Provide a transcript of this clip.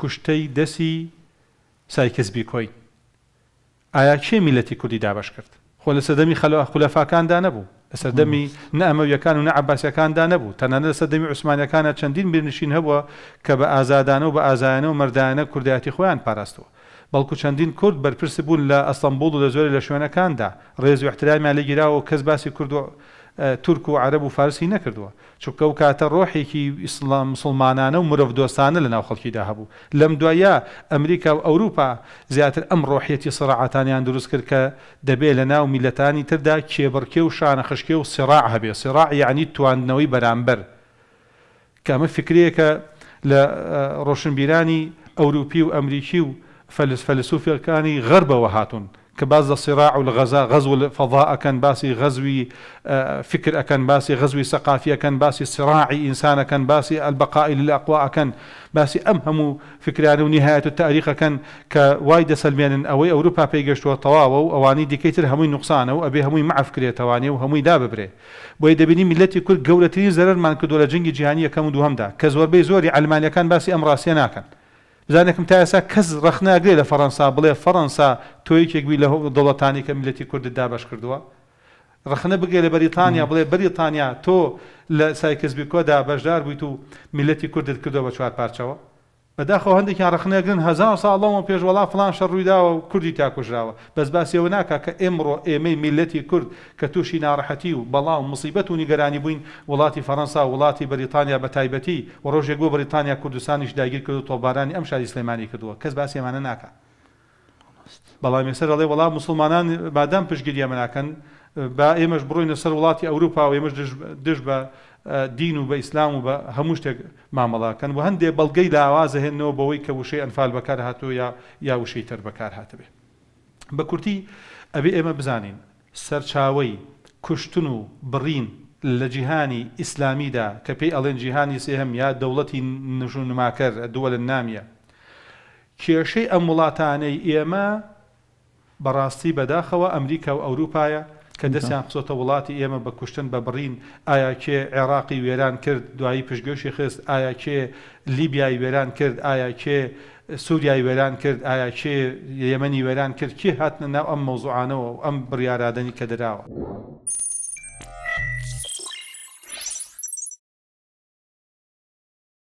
کوشتەی دەسی سایکەسبی کۆی ئایا کێ میلەتی کوردی دابش کرد خۆ لە سەدەمی خەلەوە خولەفاکاندا نەبوو سەردەمی نەمەویەکان و نەعباسەکاندا نەبوو تەنانە سەدەمی عوسمانەکانە چەندین بیرنشین هەبووە کە بە ئازادانە و بە ئازایانە و مەردانە کوردایەتی خۆیان پاراستەوە بەڵکو چەندین کورد بەرپرس بوون لە ئەستەمبول و لە زۆر لە شوێنەکاندا ڕێز و احترامیان لەگیراوە کەس باسی کورد و تورک و عرب و فارسی نەکردووە چونکە و کاتە ڕۆحێکی ئیسلام مسلمانانە و مرۆڤ دۆستانە لە ناو خەڵکیدا هەبوو لەم دوایە ئەمریکا و ئەوروپا زیاتر ئەم ڕۆحەتی سڕعاتانیان دروست کرد کە دەبێت لە ناو میلەتانی تردا کێبڕکێ و شانە خشکێ و سێڕاع هەبێ سێڕاع یعنی تواندنەوەی بەرامبەر کەمە فکرەیەکە لە ڕۆشنبیرانی ئەوروپی و ئەمریکی و فەلسفەلسوفیەکانی غەربەوە هاتون كباز الصراع والغزاء غزو الفضاء كان باسي غزوي آه، فكر كان باسي غزوي ثقافي كان باسي صراعي إنسان كان باسي البقاء للاقواء كان باسي أمهم فكر يعني ونهاية التاريخ كان كوايد سلميا أو أوروبا بيجش وطواو أواني ديكيتر كيتر همي نقصانه وأبي همي مع فكرة تواني وهمي داببره بويد بني ملتي كل جولة تين زرر من كدولة جنجي جهانية كم دوهم دا كزور بيزوري علمانيا كان باسي أمراسيا ناكن كان بزانێکم تا ئێسا کەس ڕخناگرێ لە فەەنسا بڵێ فەەنسا تۆیکێکبی لە دەوڵەتانی کە میلەتی کورد دابش کردووە ڕخنە بگەێ لە بەریتانیا بڵێ بەریتانیا تۆ لە سایکەسبیکۆدا بەشدار بوویت و میلەتی کوردت کردەوە بە چوار پارچەوە بەداخۆ هەندێکیان ڕخنەگرن هزار ساڵەوە پێشوەڵا فلان شە ڕوویداوە و کوردی تاکوژراوە بەس باسیەوە ناکە کە ئێمڕۆ ئێمەی میلەتی کورد کە تووشی ناڕەحەتی و بەڵام مصیبەت و نیگەرانی بووین وڵاتی فەەنسا وڵاتی بریتانیا بە تایبەتی و ڕۆژێک بۆ بریتانیا کوردستانیش داگیر کرد و تۆبارانی ئەم شاری سلمانی کردووە کەس باسیێمانە ناکە بەڵام ێسەر ئەڵێ وڵام مسلمانان بادام پشگیریە مناکەن با ئێمەش بڕۆینە سەر وڵاتی ئەوروپا و ئێمەش دش بە دین و بە ئیسلام و بە هەموو شتێک مامەڵاکەن و هەندێ بەڵگەی داوازە هێنەوە بەوەی کە وشەی ئەنفال بەکار هاتوۆ یا یا وشەی تر بەکار هاتبێ بە کورتی ئەبێ ئێمە بزانین سەرچاوی کوشتن و بڕین لە جیهانی ئیسلامیدا کە پێی ئەڵێن جیهانی سێهم یا دەوڵەتی نژون نماکەر دووە لە نامیە کێشەی ئەم وڵاتانەی ئێمە بەڕاستی بەداخەوە ئەمریکا و ئەوروپایە کە دەستیان قسۆتە وڵاتی ئێمە بە کوشتن بە بڕین ئایا کێ عێراقی وێران کرد دوایی پشگەشی خست ئایا کێ لیبیای وێران کرد ئایا کێ سووریای وێران کرد ئایا کێ یەمەنی وێران کرد کێ هاتنە ناو ئەم مۆزوعانەوە ئەم بڕیارادنی کە دەراوە.